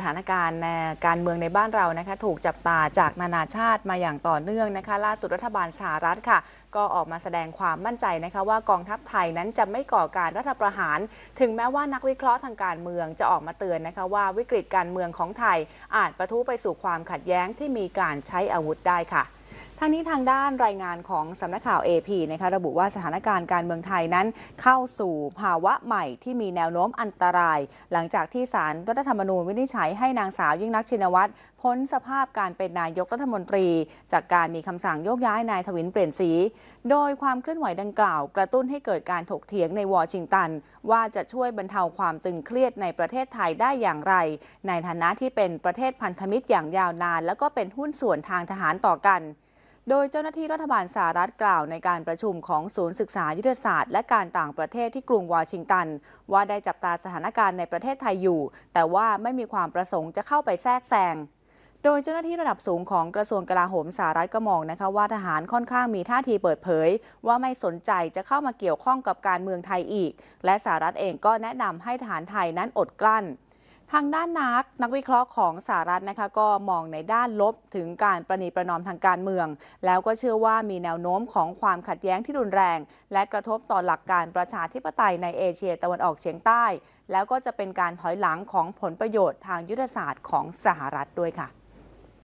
สถานการณ์การเมืองในบ้านเรานะคะ ถูกจับตาจากนานาชาติมาอย่างต่อเนื่องนะคะล่าสุดรัฐบาลสหรัฐค่ะ ก็ออกมาแสดงความมั่นใจนะคะว่ากองทัพไทยนั้นจะไม่ก่อการรัฐประหาร ถึงแม้ว่านักวิเคราะห์ทางการเมืองจะออกมาเตือนนะคะ ว่าวิกฤตการเมืองของไทย อาจประทุไปสู่ความขัดแย้งที่มีการใช้อาวุธได้ค่ะทางนี้ทางด้านรายงานของสำนักข่าว AP นะคะระบุว่าสถานการณ์การเมืองไทยนั้น เข้าสู่ภาวะใหม่ที่มีแนวโน้มอันตราย หลังจากที่ศาลรัฐธรรมนูญวินิจฉัยให้นางสาวยิ่งนักชินวัตรพ้นสภาพการเป็นนายกรัฐมนตรี จากการมีคำสั่งโยกย้ายนายทวินเปลี่ยนสี โดยความเคลื่อนไหวดังกล่าวกระตุ้นให้เกิดการถกเถียงในวอชิงตัน ว่าจะช่วยบรรเทาความตึงเครียดในประเทศไทยได้อย่างไร ในฐานะที่เป็นประเทศพันธมิตรอย่างยาวนาน และก็เป็นหุ้นส่วนทางทหารต่อกันโดยเจ้าหน้าที่รัฐบาลสหรัฐกล่าวในการประชุมของศูนย์ศึกษายุทธศาสตร์และการต่างประเทศที่กรุงวอชิงตัน ว่าได้จับตาสถานการณ์ในประเทศไทยอยู่ แต่ว่าไม่มีความประสงค์จะเข้าไปแทรกแซง โดยเจ้าหน้าที่ระดับสูงของกระทรวงกลาโหมสหรัฐก็มองนะคะว่าทหารค่อนข้างมีท่าทีเปิดเผย ว่าไม่สนใจจะเข้ามาเกี่ยวข้องกับการเมืองไทยอีก และสหรัฐเองก็แนะนำให้ทหารไทยนั้นอดกลั้นทางด้านนัก นักวิเคราะห์ของสหรัฐนะคะ ก็มองในด้านลบถึงการประนีประนอมทางการเมือง แล้วก็เชื่อว่ามีแนวโน้มของความขัดแย้งที่รุนแรง และกระทบต่อหลักการประชาธิปไตยในเอเชียตะวันออกเฉียงใต้ แล้วก็จะเป็นการถอยหลังของผลประโยชน์ทางยุทธศาสตร์ของสหรัฐด้วยค่ะ